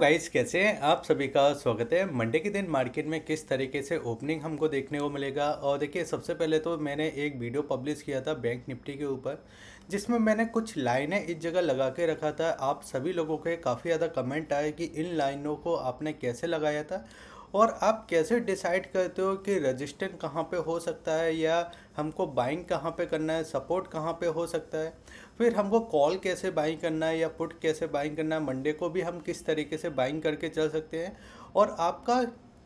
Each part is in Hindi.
गाइस कैसे हैं आप सभी का स्वागत है मंडे के दिन मार्केट में किस तरीके से ओपनिंग हमको देखने को मिलेगा और देखिए सबसे पहले तो मैंने एक वीडियो पब्लिश किया था बैंक निफ्टी के ऊपर जिसमें मैंने कुछ लाइनें इस जगह लगा के रखा था आप सभी लोगों के काफ़ी ज़्यादा कमेंट आए कि इन लाइनों को आपने कैसे लगाया था और आप कैसे डिसाइड करते हो कि रजिस्टेंट कहाँ पे हो सकता है या हमको बाइंग कहाँ पे करना है सपोर्ट कहाँ पे हो सकता है फिर हमको कॉल कैसे बाइंग करना है या पुट कैसे बाइंग करना है मंडे को भी हम किस तरीके से बाइंग करके चल सकते हैं और आपका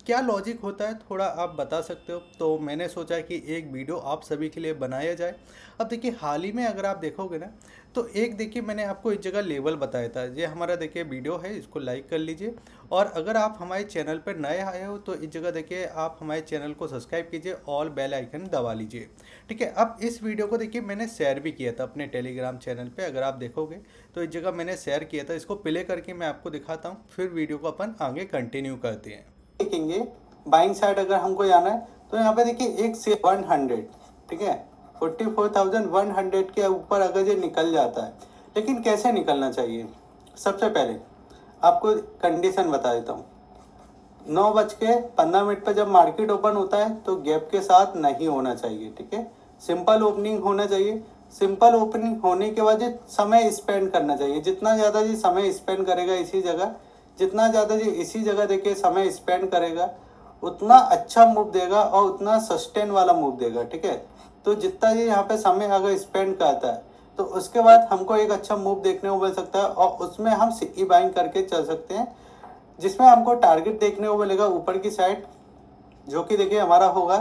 क्या लॉजिक होता है थोड़ा आप बता सकते हो तो मैंने सोचा कि एक वीडियो आप सभी के लिए बनाया जाए अब देखिए हाल ही में अगर आप देखोगे ना तो एक देखिए मैंने आपको एक जगह लेवल बताया था ये हमारा देखिए वीडियो है इसको लाइक कर लीजिए और अगर आप हमारे चैनल पर नए आए हो तो इस जगह देखिए आप हमारे चैनल को सब्सक्राइब कीजिए और बेल आइकन दबा लीजिए ठीक है अब इस वीडियो को देखिए मैंने शेयर भी किया था अपने टेलीग्राम चैनल पर अगर आप देखोगे तो इस जगह मैंने शेयर किया था इसको प्ले करके मैं आपको दिखाता हूँ फिर वीडियो को अपन आगे कंटिन्यू करते हैं देखेंगे बाइंग साइड अगर हमको जाना है तो यहाँ पे देखिए एक से वन हंड्रेड ठीक है forty four thousand one hundred के ऊपर अगर ये निकल जाता है लेकिन कैसे निकलना चाहिए सबसे पहले आपको कंडीशन बता देता हूँ नौ बज के पंद्रह मिनट पर जब मार्केट ओपन होता है तो गैप के साथ नहीं होना चाहिए ठीक है सिंपल ओपनिंग होना चाहिए सिंपल ओपनिंग होने के बाद समय स्पेंड करना चाहिए जितना ज़्यादा जी समय स्पेंड करेगा इसी जगह जितना ज़्यादा जी इसी जगह देखिए समय स्पेंड करेगा उतना अच्छा मूव देगा और उतना सस्टेन वाला मूव देगा ठीक है तो जितना ये यहाँ पे समय अगर स्पेंड करता है तो उसके बाद हमको एक अच्छा मूव देखने को मिल सकता है और उसमें हम सिक्की बाइंग करके चल सकते हैं जिसमें हमको टारगेट देखने को मिलेगा ऊपर की साइड जो कि देखिए हमारा होगा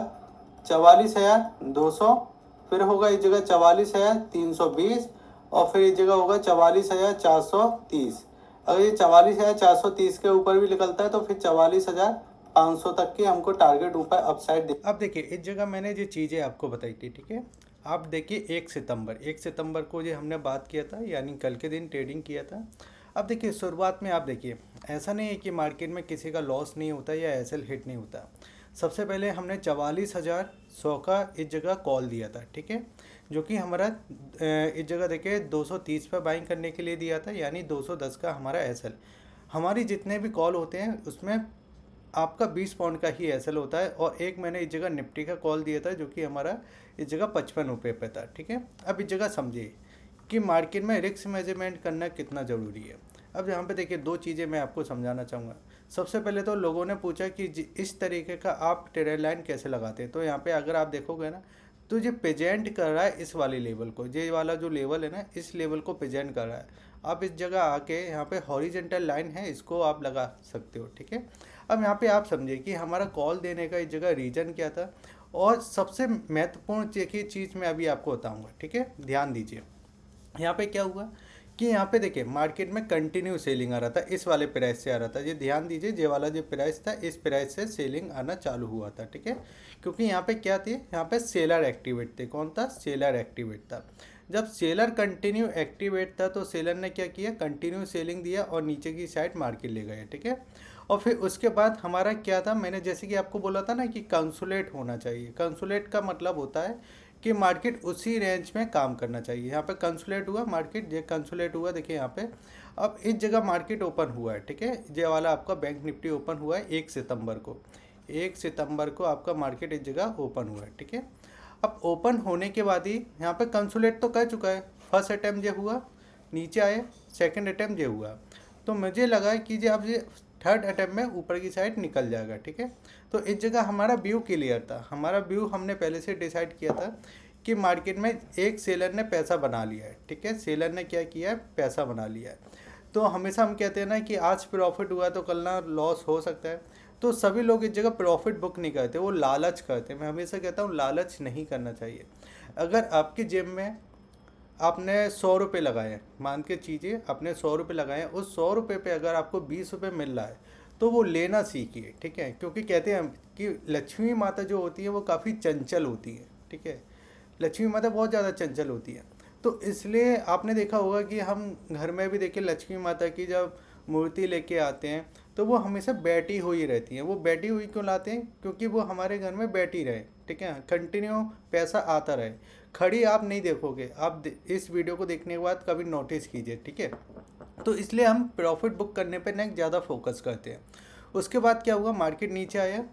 चवालीस हज़ार दो सौ फिर होगा इस जगह चवालीस हज़ार तीन सौ बीस और फिर इस जगह होगा चवालीस हज़ार चार सौ तीस अगर ये चवालीस हज़ार चार सौ तीस के ऊपर भी निकलता है तो फिर चवालीस हज़ार पाँच सौ तक की हमको टारगेट ऊपर अपसाइड अब देखिए इस जगह मैंने जो चीज़ें आपको बताई थी ठीक है आप देखिए एक सितंबर एक सितंबर को जो हमने बात किया था यानी कल के दिन ट्रेडिंग किया था अब देखिए शुरुआत में आप देखिए ऐसा नहीं है कि मार्केट में किसी का लॉस नहीं होता या एस हिट नहीं होता सबसे पहले हमने चवालीस हज़ार सौ का इस जगह कॉल दिया था ठीक है जो कि हमारा इस जगह देखिए 230 पर बाइंग करने के लिए दिया था यानी 210 का हमारा एसएल हमारी जितने भी कॉल होते हैं उसमें आपका 20 पाउंड का ही एसएल होता है और एक मैंने इस जगह निफ्टी का कॉल दिया था जो कि हमारा इस जगह पचपन रुपये पर था ठीक है अब इस जगह समझिए कि मार्केट में रिस्क मेजरमेंट करना कितना ज़रूरी है अब यहाँ पे देखिए दो चीज़ें मैं आपको समझाना चाहूँगा सबसे पहले तो लोगों ने पूछा कि इस तरीके का आप टेरर लाइन कैसे लगाते हैं तो यहाँ पे अगर आप देखोगे ना तो ये प्रेजेंट कर रहा है इस वाले लेवल को ये वाला जो लेवल है ना इस लेवल को प्रेजेंट कर रहा है आप इस जगह आके यहाँ पे हॉरिजेंटल लाइन है इसको आप लगा सकते हो ठीक है अब यहाँ पे आप समझिए कि हमारा कॉल देने का इस जगह रीजन क्या था और सबसे महत्वपूर्ण देखिए चीज़ मैं अभी आपको बताऊँगा ठीक है ध्यान दीजिए यहाँ पे क्या हुआ कि यहाँ पे देखिए मार्केट में कंटिन्यू सेलिंग आ रहा था इस वाले प्राइस से आ रहा था ये ध्यान दीजिए ये वाला जो प्राइस था इस प्राइस से सेलिंग आना चालू हुआ था ठीक है क्योंकि यहाँ पे क्या थी यहाँ पे सेलर एक्टिवेट थे कौन था सेलर एक्टिवेट था जब सेलर कंटिन्यू एक्टिवेट था तो सेलर ने क्या किया कंटिन्यू सेलिंग दिया और नीचे की साइड मार्केट ले गए ठीक है और फिर उसके बाद हमारा क्या था मैंने जैसे कि आपको बोला था ना कि कंसुलेट होना चाहिए कंसुलेट का मतलब होता है कि मार्केट उसी रेंज में काम करना चाहिए यहाँ पे कंसुलेट हुआ मार्केट ये कंसुलेट हुआ देखिए यहाँ पे अब इस जगह मार्केट ओपन हुआ है ठीक है ये वाला आपका बैंक निफ्टी ओपन हुआ है एक सितंबर को एक सितंबर को आपका मार्केट इस जगह ओपन हुआ है ठीक है अब ओपन होने के बाद ही यहाँ पर कंसुलेट तो कर चुका है फर्स्ट अटैम्प्ट हुआ नीचे आए सेकेंड अटैम्प्ट हुआ तो मुझे लगा कि ये अब ये थर्ड अटैम्प्ट में ऊपर की साइड निकल जाएगा ठीक है तो इस जगह हमारा व्यू क्लियर था हमारा व्यू हमने पहले से डिसाइड किया था कि मार्केट में एक सेलर ने पैसा बना लिया है ठीक है सेलर ने क्या किया है पैसा बना लिया है तो हमेशा हम कहते हैं ना कि आज प्रॉफिट हुआ तो कल ना लॉस हो सकता है तो सभी लोग इस जगह प्रॉफिट बुक नहीं करते वो लालच करते मैं हमेशा कहता हूँ लालच नहीं करना चाहिए अगर आपके जेब में आपने सौ रुपये लगाए मान के चीजिए आपने सौ रुपये लगाए उस सौ रुपये पर अगर आपको बीस रुपये मिल रहा है तो वो लेना सीखिए ठीक है क्योंकि कहते हैं कि लक्ष्मी माता जो होती है वो काफ़ी चंचल होती है ठीक है लक्ष्मी माता बहुत ज़्यादा चंचल होती है तो इसलिए आपने देखा होगा कि हम घर में भी देखें लक्ष्मी माता की जब मूर्ति लेके आते हैं तो वो हमेशा बैठी हुई रहती है वो बैठी हुई क्यों लाते हैं क्योंकि वो हमारे घर में बैठी रहे ठीक है कंटिन्यू पैसा आता रहे खड़ी आप नहीं देखोगे आप इस वीडियो को देखने के बाद कभी नोटिस कीजिए ठीक है तो इसलिए हम प्रॉफिट बुक करने पर ना ज़्यादा फोकस करते हैं उसके बाद क्या हुआ मार्केट नीचे आया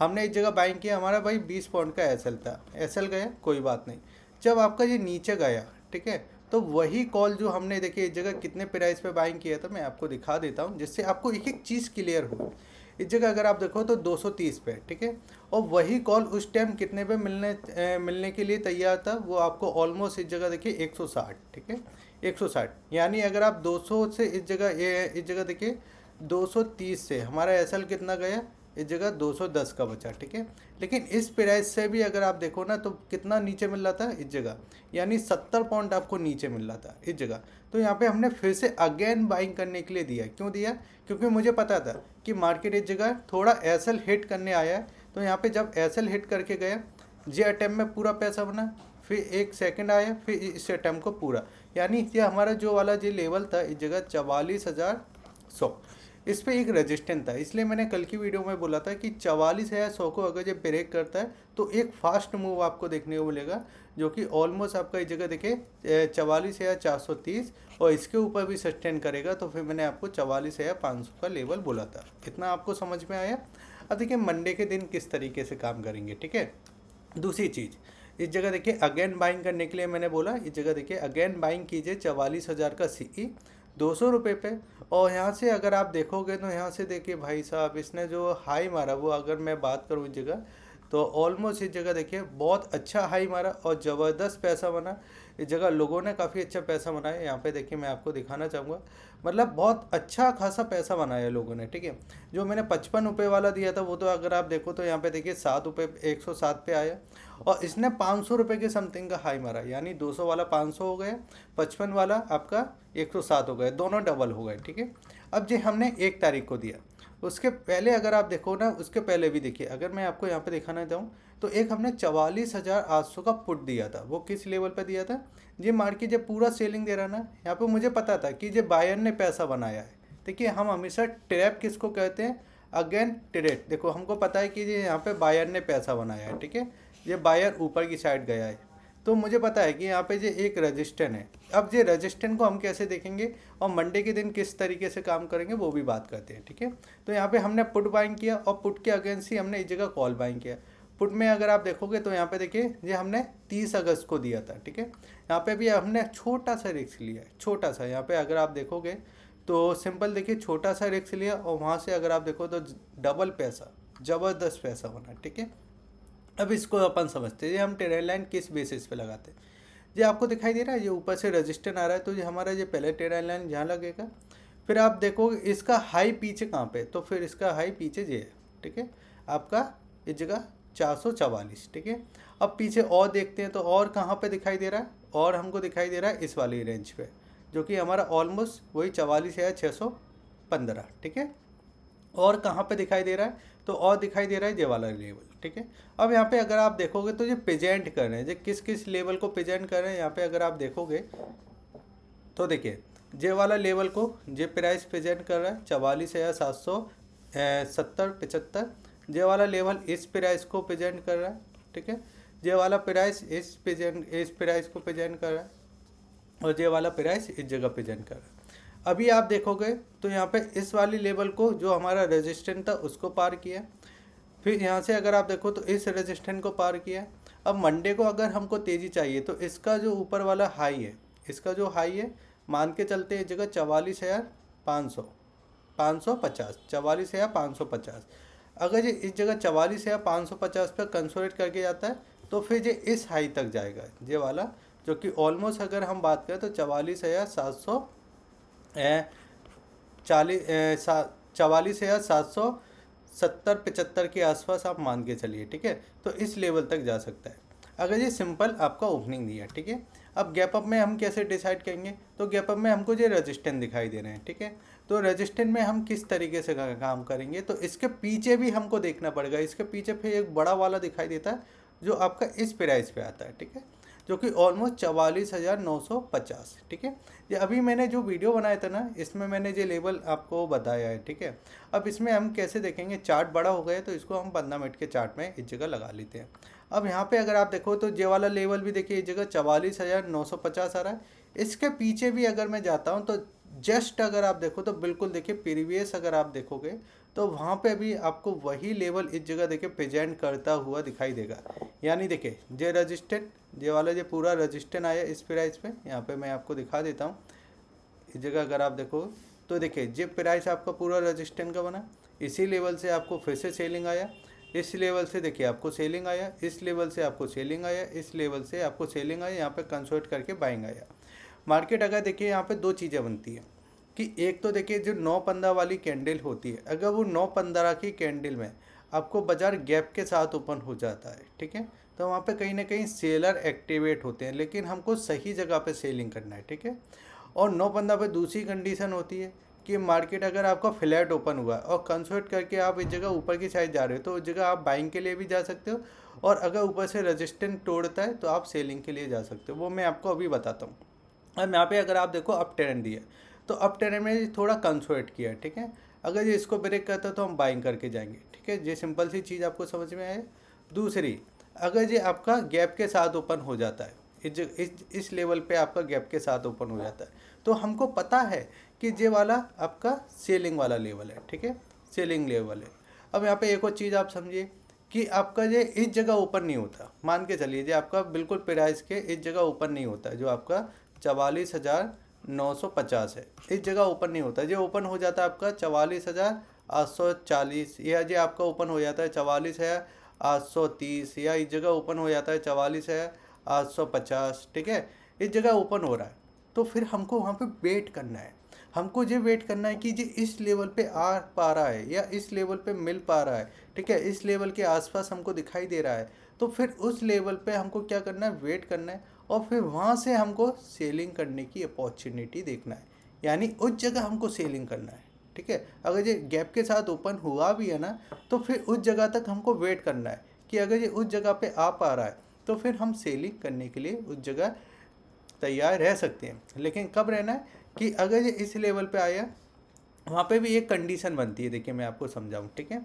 हमने एक जगह बाइंग किया हमारा भाई बीस पॉइंट का एस था एस गया कोई बात नहीं जब आपका ये नीचे गया ठीक है तो वही कॉल जो हमने देखिए इस जगह कितने प्राइस पे बाइंग किया था मैं आपको दिखा देता हूँ जिससे आपको एक एक चीज़ क्लियर हो इस जगह अगर आप देखो तो 230 पे ठीक है और वही कॉल उस टाइम कितने पे मिलने ए, मिलने के लिए तैयार था वो आपको ऑलमोस्ट इस जगह देखिए 160 ठीक है 160 यानी अगर आप 200 से इस जगह इस जगह देखिए 230 से हमारा एसएल कितना गया इस जगह 210 का बचा ठीक है लेकिन इस प्राइस से भी अगर आप देखो ना तो कितना नीचे मिल रहा था इस जगह यानी 70 पॉइंट आपको नीचे मिल रहा था इस जगह तो यहाँ पे हमने फिर से अगेन बाइंग करने के लिए दिया क्यों दिया क्योंकि मुझे पता था कि मार्केट इस जगह थोड़ा एस हिट करने आया है तो यहाँ पर जब एस हिट करके गया जे अटैम्प में पूरा पैसा बना फिर एक सेकेंड आया फिर इस अटैम्प को पूरा यानी ये हमारा जो वाला जो लेवल था इस जगह चवालीस इस पर एक रेजिस्टेंस था इसलिए मैंने कल की वीडियो में बोला था कि चवालीस हज़ार सौ को अगर जब ब्रेक करता है तो एक फास्ट मूव आपको देखने को मिलेगा जो कि ऑलमोस्ट आपका इस जगह देखे चवालीस हज़ार चार सौ तीस और इसके ऊपर भी सस्टेन करेगा तो फिर मैंने आपको चवालीस हज़ार पाँच सौ का लेवल बोला था इतना आपको समझ में आया अब देखिए मंडे के दिन किस तरीके से काम करेंगे ठीक है दूसरी चीज़ इस जगह देखिए अगेन बाइंग करने के लिए मैंने बोला इस जगह देखिए अगेन बाइंग कीजिए चवालीस हज़ार का सीई दो सौ रुपये पे और यहाँ से अगर आप देखोगे तो यहाँ से देखिए भाई साहब इसने जो हाई मारा वो अगर मैं बात करूँ इस जगह तो ऑलमोस्ट इस जगह देखिए बहुत अच्छा हाई मारा और ज़बरदस्त पैसा बना इस जगह लोगों ने काफ़ी अच्छा पैसा बनाया यहाँ पे देखिए मैं आपको दिखाना चाहूँगा मतलब बहुत अच्छा खासा पैसा बनाया लोगों ने ठीक है जो मैंने पचपन रुपये वाला दिया था वो तो अगर आप देखो तो यहाँ पे देखिए सात रुपये एक सौ सात पे आया और इसने पाँच सौ रुपये के समथिंग का हाई मारा यानी दो सौ वाला पाँच सौ हो गया पचपन वाला आपका एक सौ सात हो गया दोनों डबल हो गए ठीक है अब जी हमने एक तारीख को दिया उसके पहले अगर आप देखो ना उसके पहले भी देखिए अगर मैं आपको यहाँ पर दिखाना चाहूँ तो एक हमने चवालीस हज़ार आठ सौ का पुट दिया था वो किस लेवल पर दिया था ये मार्केट जब पूरा सेलिंग दे रहा ना यहाँ पे मुझे पता था कि ये बायर ने पैसा बनाया है देखिए हम हमेशा ट्रैप किसको कहते हैं अगेन ट्रेड देखो हमको पता है कि ये यहाँ पे बायर ने पैसा बनाया है ठीक है ये बायर ऊपर की साइड गया है तो मुझे पता है कि यहाँ पे ये एक रजिस्टेंट है अब ये रजिस्टेंट को हम कैसे देखेंगे और मंडे के दिन किस तरीके से काम करेंगे वो भी बात करते हैं ठीक है तो यहाँ पे हमने पुट बाइंग किया और पुट के अगेंस्ट ही हमने इस जगह कॉल बाइंग किया पुट में अगर आप देखोगे तो यहाँ पे देखिए ये हमने 30 अगस्त को दिया था ठीक है यहाँ पे भी हमने छोटा सा रिक्स लिया है छोटा सा यहाँ पे अगर आप देखोगे तो सिंपल देखिए छोटा सा रिक्स लिया और वहाँ से अगर आप देखो तो डबल पैसा ज़बरदस्त पैसा बना ठीक है अब इसको अपन समझते हैं ये हम ट्रेन लाइन किस बेसिस पे लगाते हैं ये आपको दिखाई दे रहा है ये ऊपर से रजिस्टेंट आ रहा है तो ये हमारा ये पहले ट्रेन लाइन यहाँ लगेगा फिर आप देखोगे इसका हाई पीछे कहाँ पे तो फिर इसका हाई पीछे ये है ठीक है आपका इस जगह चार ठीक है अब पीछे और देखते हैं तो और कहाँ पे दिखाई दे रहा है और हमको दिखाई दे रहा है इस वाली रेंज पे जो कि हमारा ऑलमोस्ट वही चवालीस हज़ार छः सौ पंद्रह ठीक है और कहाँ पे दिखाई दे रहा है तो और दिखाई दे रहा है ये वाला लेवल ठीक है अब यहाँ पे अगर आप देखोगे तो ये प्रेजेंट कर रहे हैं जो किस किस लेवल को प्रेजेंट कर रहे हैं यहाँ पे अगर आप देखोगे तो देखिए जे वाला लेवल को जे प्राइस प्रेजेंट कर रहा है चवालीस हज़ार सात सौ सत्तर पचहत्तर जे वाला लेवल इस प्राइस को प्रेजेंट कर रहा है ठीक है जे वाला प्राइस इस प्रेजेंट इस प्राइस को प्रेजेंट कर रहा है और जे वाला प्राइस इस जगह प्रेजेंट कर रहा है अभी आप देखोगे तो यहाँ पे इस वाली लेवल को जो हमारा रेजिस्टेंट था उसको पार किया फिर यहाँ से अगर आप देखो तो इस रेजिस्टेंट को पार किया अब मंडे को अगर हमको तेज़ी चाहिए तो इसका जो ऊपर वाला हाई है इसका जो हाई है मान के चलते हैं जगह चवालीस हज़ार पाँच सौ पाँच सौ पचास चवालीस हज़ार पाँच सौ पचास अगर ये इस जगह चवालीस या पाँच सौ पचास पर कंसोलेट करके जाता है तो फिर ये इस हाई तक जाएगा ये वाला जो कि ऑलमोस्ट अगर हम बात करें तो चवालीस हज़ार सात सौ चालीस चवालीस हज़ार सात सौ सत्तर पचहत्तर के आसपास आप मान के चलिए ठीक है तो इस लेवल तक जा सकता है अगर ये सिंपल आपका ओपनिंग दिया ठीक है अब गैप अप में हम कैसे डिसाइड करेंगे तो गैप अप में हमको ये रजिस्टेंट दिखाई दे रहे हैं ठीक है तो रजिस्टेंट में हम किस तरीके से काम करेंगे तो इसके पीछे भी हमको देखना पड़ेगा इसके पीछे फिर एक बड़ा वाला दिखाई देता है जो आपका इस प्राइस पे आता है ठीक है जो कि ऑलमोस्ट चवालीस हज़ार नौ सौ पचास ठीक है ये अभी मैंने जो वीडियो बनाया था ना इसमें मैंने ये लेवल आपको बताया है ठीक है अब इसमें हम कैसे देखेंगे चार्ट बड़ा हो गया तो इसको हम पंद्रह मिनट के चार्ट में इस जगह लगा लेते हैं अब यहाँ पे अगर आप देखो तो ये वाला लेवल भी देखिए ये जगह चवालीस हज़ार नौ सौ पचास आ रहा है इसके पीछे भी अगर मैं जाता हूँ तो जस्ट अगर आप देखो तो बिल्कुल देखिए प्रीवियस अगर आप देखोगे तो वहाँ पे भी आपको वही लेवल इस जगह देखिए प्रेजेंट करता हुआ दिखाई देगा यानी देखिए जे रजिस्टेंट ये वाला जो पूरा रजिस्टेंट आया इस प्राइस पर यहाँ पर मैं आपको दिखा देता हूँ इस जगह अगर आप देखो तो देखिए जे प्राइस आपका पूरा रजिस्टेंट का बना इसी लेवल से आपको फिर से सेलिंग आया इस लेवल से देखिए आपको सेलिंग आया इस लेवल से आपको सेलिंग आया इस लेवल से आपको सेलिंग आया यहाँ पर कंसोर्ट करके बाइंग आया मार्केट अगर देखिए यहाँ पर दो चीज़ें बनती हैं कि एक तो देखिए जो नौ पंद्रह वाली कैंडल होती है अगर वो नौ पंद्रह की कैंडल में आपको बाज़ार गैप के साथ ओपन हो जाता है ठीक है तो वहाँ पे कहीं ना कहीं सेलर एक्टिवेट होते हैं लेकिन हमको सही जगह पे सेलिंग करना है ठीक है और नौ पंद्रह पे दूसरी कंडीशन होती है कि मार्केट अगर आपका फ्लैट ओपन हुआ और कंसोर्ट करके आप इस जगह ऊपर की साइड जा रहे हो तो उस जगह आप बाइंग के लिए भी जा सकते हो और अगर ऊपर से रजिस्टेंट तोड़ता है तो आप सेलिंग के लिए जा सकते हो वो मैं आपको अभी बताता हूँ अब यहाँ पे अगर आप देखो अप टेरेंट दिया तो अप टेरेंट में थोड़ा कंसोर्ट किया ठीक है अगर ये इसको ब्रेक करता है तो हम बाइंग करके जाएंगे ठीक है ये सिंपल सी चीज़ आपको समझ में आए दूसरी अगर ये आपका गैप के साथ ओपन हो जाता है इस इस लेवल पे आपका गैप के साथ ओपन हो जाता है तो हमको पता है कि ये वाला आपका सेलिंग वाला लेवल है ठीक है सेलिंग लेवल है अब यहाँ पे एक और चीज़ आप समझिए कि आपका ये इस जगह ओपन नहीं होता मान के चलिए ये आपका बिल्कुल पेराइज के इस जगह ओपन नहीं होता जो आपका चवालीस हज़ार नौ सौ पचास है इस जगह ओपन नहीं होता ये ओपन हो जाता है आपका चवालीस हज़ार आठ सौ चालीस या जो आपका ओपन हो जाता है चवालीस हजार आठ सौ तीस या इस जगह ओपन हो जाता है चवालीस है आठ सौ पचास ठीक है इस जगह ओपन हो रहा है तो फिर हमको वहाँ पे वेट करना है हमको ये वेट करना है कि ये इस लेवल पे आ पा रहा है या इस लेवल पे मिल पा रहा है ठीक है इस लेवल के आसपास हमको दिखाई दे रहा है तो फिर उस लेवल पे हमको क्या करना है वेट करना है और फिर वहाँ से हमको सेलिंग करने की अपॉर्चुनिटी देखना है यानी उस जगह हमको सेलिंग करना है ठीक है अगर ये गैप के साथ ओपन हुआ भी है ना तो फिर उस जगह तक हमको वेट करना है कि अगर ये उस जगह पे आ पा रहा है तो फिर हम सेलिंग करने के लिए उस जगह तैयार रह सकते हैं लेकिन कब रहना है कि अगर ये इस लेवल पे आया वहाँ पे भी एक कंडीशन बनती है देखिए मैं आपको समझाऊँ ठीक है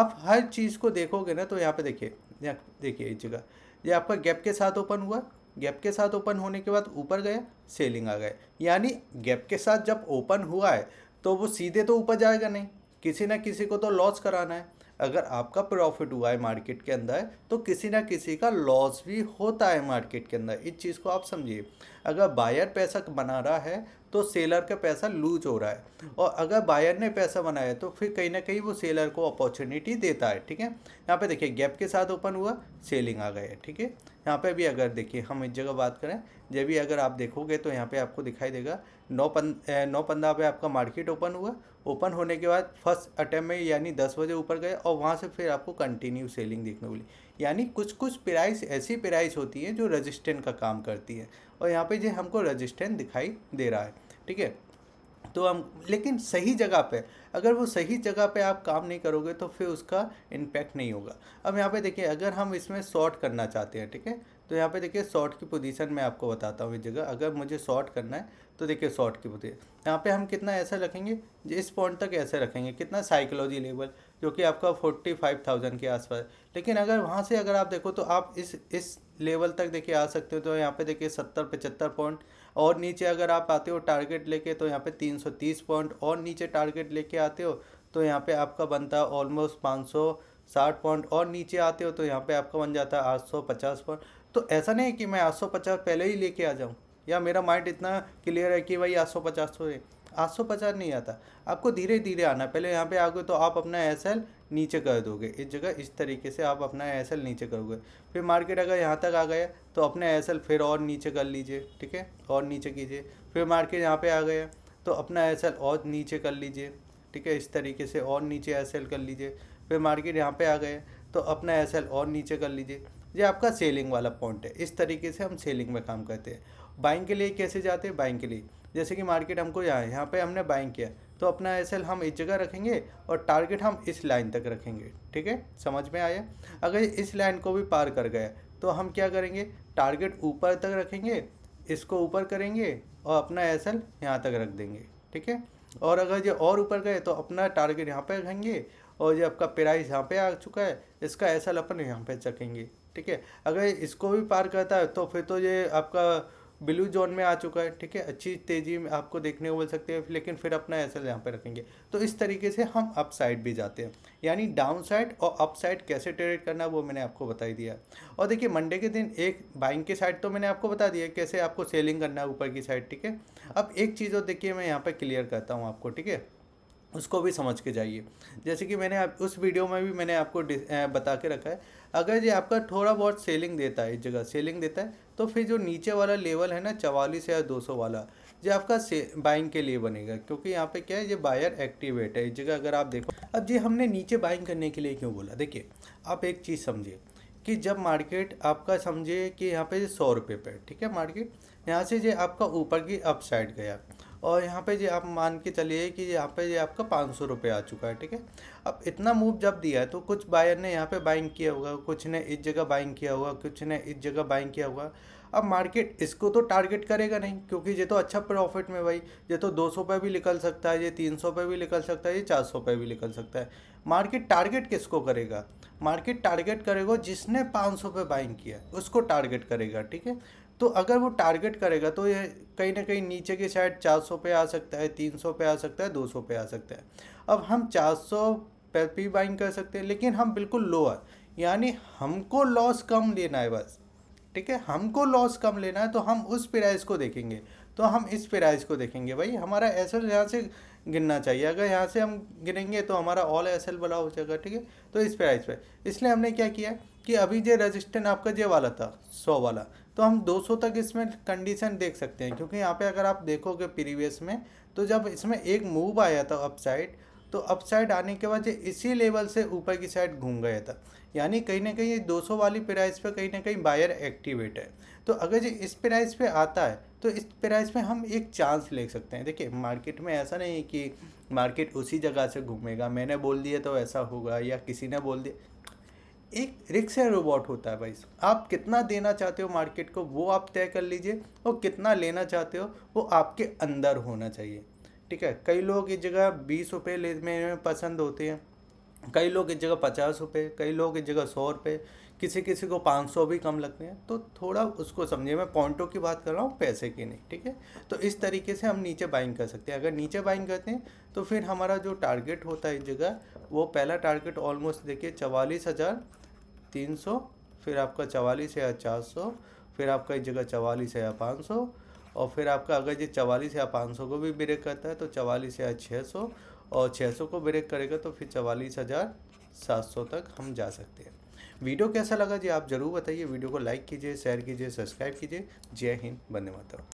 आप हर चीज़ को देखोगे ना तो यहाँ पे देखिए देखिए इस जगह ये आपका गैप के साथ ओपन हुआ गैप के साथ ओपन होने के बाद ऊपर गया सेलिंग आ गए यानी गैप के साथ जब ओपन हुआ है तो वो सीधे तो ऊपर जाएगा नहीं किसी ना किसी को तो लॉस कराना है अगर आपका प्रॉफिट हुआ है मार्केट के अंदर तो किसी ना किसी का लॉस भी होता है मार्केट के अंदर इस चीज़ को आप समझिए अगर बायर पैसा बना रहा है तो सेलर का पैसा लूज हो रहा है और अगर बायर ने पैसा बनाया तो फिर कहीं ना कहीं वो सेलर को अपॉर्चुनिटी देता है ठीक है यहाँ पे देखिए गैप के साथ ओपन हुआ सेलिंग आ गए ठीक है यहाँ पे भी अगर देखिए हम इस जगह बात करें जब भी अगर आप देखोगे तो यहाँ पे आपको दिखाई देगा नौ पन नौ पंद्रह पे आपका मार्केट ओपन हुआ ओपन होने के बाद फर्स्ट अटैम्प में यानी दस बजे ऊपर गए और वहाँ से फिर आपको कंटिन्यू सेलिंग देखने को मिली यानी कुछ कुछ पिराइस ऐसी पिराइस होती है जो रजिस्टेंट का काम करती है और यहाँ पे जो हमको रजिस्टेंट दिखाई दे रहा है ठीक है तो हम लेकिन सही जगह पे अगर वो सही जगह पे आप काम नहीं करोगे तो फिर उसका इम्पैक्ट नहीं होगा अब यहाँ पे देखिए अगर हम इसमें शॉर्ट करना चाहते हैं ठीक है तो यहाँ पे देखिए शॉर्ट की पोजीशन मैं आपको बताता हूँ इस जगह अगर मुझे शॉर्ट करना है तो देखिए शॉर्ट की पोजीशन यहाँ पे हम कितना ऐसा रखेंगे इस पॉइंट तक ऐसे रखेंगे कितना साइकोलॉजी लेवल जो कि आपका फोर्टी फाइव थाउजेंड के आसपास लेकिन अगर वहाँ से अगर आप देखो तो आप इस इस लेवल तक देखिए आ सकते हो तो यहाँ पे देखिए सत्तर पचहत्तर पॉइंट और नीचे अगर आप आते हो टारगेट लेके तो यहाँ पे तीन सौ तीस पॉइंट और नीचे टारगेट लेके आते हो तो यहाँ पे आपका बनता है ऑलमोस्ट पाँच सौ साठ पॉइंट और नीचे आते हो तो यहाँ पे आपका बन जाता है आठ सौ पचास पॉइंट तो ऐसा नहीं है कि मैं आठ सौ पचास पहले ही लेके आ जाऊँ या मेरा माइंड इतना क्लियर है कि भाई आठ सौ पचास तो आठ सौ पचास नहीं आता आपको धीरे धीरे आना पहले यहाँ पे आओगे तो आप अपना एस एल नीचे कर दोगे इस जगह इस तरीके से आप अपना एस एल नीचे करोगे फिर मार्केट अगर यहाँ तक आ गया तो अपना एस एल फिर और नीचे कर लीजिए ठीक है और नीचे कीजिए फिर मार्केट यहाँ पे आ गया तो अपना एस एल और नीचे कर लीजिए ठीक है इस तरीके से और नीचे एस एल कर लीजिए फिर मार्केट यहाँ पर आ गए तो अपना एस एल और नीचे कर लीजिए ये आपका सेलिंग वाला पॉइंट है इस तरीके से हम सेलिंग में काम करते हैं बाइंग के लिए कैसे जाते हैं बाइंग के लिए जैसे कि मार्केट हमको यहाँ यहाँ पे हमने बाइंग किया तो अपना एस हम इस जगह रखेंगे और टारगेट हम इस लाइन तक रखेंगे ठीक है समझ में आया अगर इस लाइन को भी पार कर गया तो हम क्या करेंगे टारगेट ऊपर तक रखेंगे इसको ऊपर करेंगे और अपना एस एल यहाँ तक रख देंगे ठीक है और अगर ये और ऊपर गए तो अपना टारगेट यहाँ पे रखेंगे और ये आपका प्राइस यहाँ पे आ चुका है इसका एस एल अपन यहाँ पे चखेंगे ठीक है अगर इसको भी पार करता है तो फिर तो ये आपका ब्लू जोन में आ चुका है ठीक है अच्छी तेज़ी में आपको देखने को मिल सकती है लेकिन फिर अपना ऐसा यहाँ पे रखेंगे तो इस तरीके से हम अप साइड भी जाते हैं यानी डाउन साइड और अप साइड कैसे ट्रेड करना वो मैंने आपको बता ही दिया और देखिए मंडे के दिन एक बाइंग की साइड तो मैंने आपको बता दिया कैसे आपको सेलिंग करना है ऊपर की साइड ठीक है अब एक चीज़ और देखिए मैं यहाँ पर क्लियर करता हूँ आपको ठीक है उसको भी समझ के जाइए जैसे कि मैंने आप उस वीडियो में भी मैंने आपको बता के रखा है अगर ये आपका थोड़ा बहुत सेलिंग देता है इस जगह सेलिंग देता है तो फिर जो नीचे वाला लेवल है ना चवालीस या दो सौ वाला ये आपका से बाइंग के लिए बनेगा क्योंकि यहाँ पे क्या है ये बायर एक्टिवेट है इस जगह अगर आप देखो अब ये हमने नीचे बाइंग करने के लिए क्यों बोला देखिए आप एक चीज़ समझिए कि जब मार्केट आपका समझिए कि यहाँ पे सौ रुपये पे ठीक है मार्केट यहाँ से जो आपका ऊपर की अपसाइड गया और यहाँ पे जी आप मान के चलिए कि यहाँ पे ये आपका पाँच सौ रुपये आ चुका है ठीक है अब इतना मूव जब दिया है तो कुछ बायर ने यहाँ पे बाइंग किया होगा कुछ ने इस जगह बाइंग किया होगा कुछ ने इस जगह बाइंग किया होगा अब मार्केट इसको तो टारगेट करेगा नहीं क्योंकि ये तो अच्छा प्रॉफिट में भाई ये तो दो सौ पे भी निकल सकता है ये तीन सौ भी निकल सकता है ये चार सौ पे भी निकल सकता है मार्केट टारगेट किसको करेगा मार्केट टारगेट करेगा जिसने पाँच सौ पे बाइंग किया उसको टारगेट करेगा ठीक है तो अगर वो टारगेट करेगा तो ये कहीं ना कहीं नीचे की साइड 400 पे आ सकता है 300 पे आ सकता है 200 पे आ सकता है अब हम 400 पर भी बाइंग कर सकते हैं लेकिन हम बिल्कुल लोअर यानी हमको लॉस कम लेना है बस ठीक है हमको लॉस कम लेना है तो हम उस प्राइस को देखेंगे तो हम इस प्राइस को देखेंगे भाई हमारा एस एल यहाँ से गिनना चाहिए अगर यहाँ से हम गिनेंगे तो हमारा ऑल एस एल वाला हो जाएगा ठीक है तो इस प्राइस पर इसलिए हमने क्या किया कि अभी जो रजिस्टेंट आपका जे वाला था सौ वाला तो हम 200 तक इसमें कंडीशन देख सकते हैं क्योंकि यहाँ पे अगर आप देखोगे प्रीवियस में तो जब इसमें एक मूव आया था अपसाइड तो अपसाइड आने के बाद ये इसी लेवल से ऊपर की साइड घूम गया था यानी कहीं ना कहीं ये 200 वाली प्राइस पे कहीं ना कहीं बायर एक्टिवेट है तो अगर ये इस प्राइस पे आता है तो इस प्राइस पे हम एक चांस ले सकते हैं देखिए मार्केट में ऐसा नहीं है कि मार्केट उसी जगह से घूमेगा मैंने बोल दिया तो ऐसा होगा या किसी ने बोल दिया एक रिक्शा रोबोट होता है भाई आप कितना देना चाहते हो मार्केट को वो आप तय कर लीजिए और कितना लेना चाहते हो वो आपके अंदर होना चाहिए ठीक है कई लोग इस जगह बीस रुपये लेने में पसंद होते हैं कई लोग इस जगह पचास रुपये कई लोग इस जगह सौ रुपये किसी किसी को पाँच सौ भी कम लगते हैं तो थोड़ा उसको समझिए मैं पॉइंटों की बात कर रहा हूँ पैसे की नहीं ठीक है तो इस तरीके से हम नीचे बाइंग कर सकते हैं अगर नीचे बाइंग करते हैं तो फिर हमारा जो टारगेट होता है इस जगह वो पहला टारगेट ऑलमोस्ट देखिए चवालीस हज़ार तीन सौ फिर आपका चवालीस या चार सौ फिर आपका इस जगह चवालीस या पाँच सौ और फिर आपका अगर ये चवालीस या पाँच सौ को भी ब्रेक करता है तो चवालीस या छः सौ और छः सौ को ब्रेक करेगा तो फिर चवालीस हज़ार सात सौ तक हम जा सकते हैं वीडियो कैसा लगा जी आप ज़रूर बताइए वीडियो को लाइक कीजिए शेयर कीजिए सब्सक्राइब कीजिए जय हिंद बने मातरम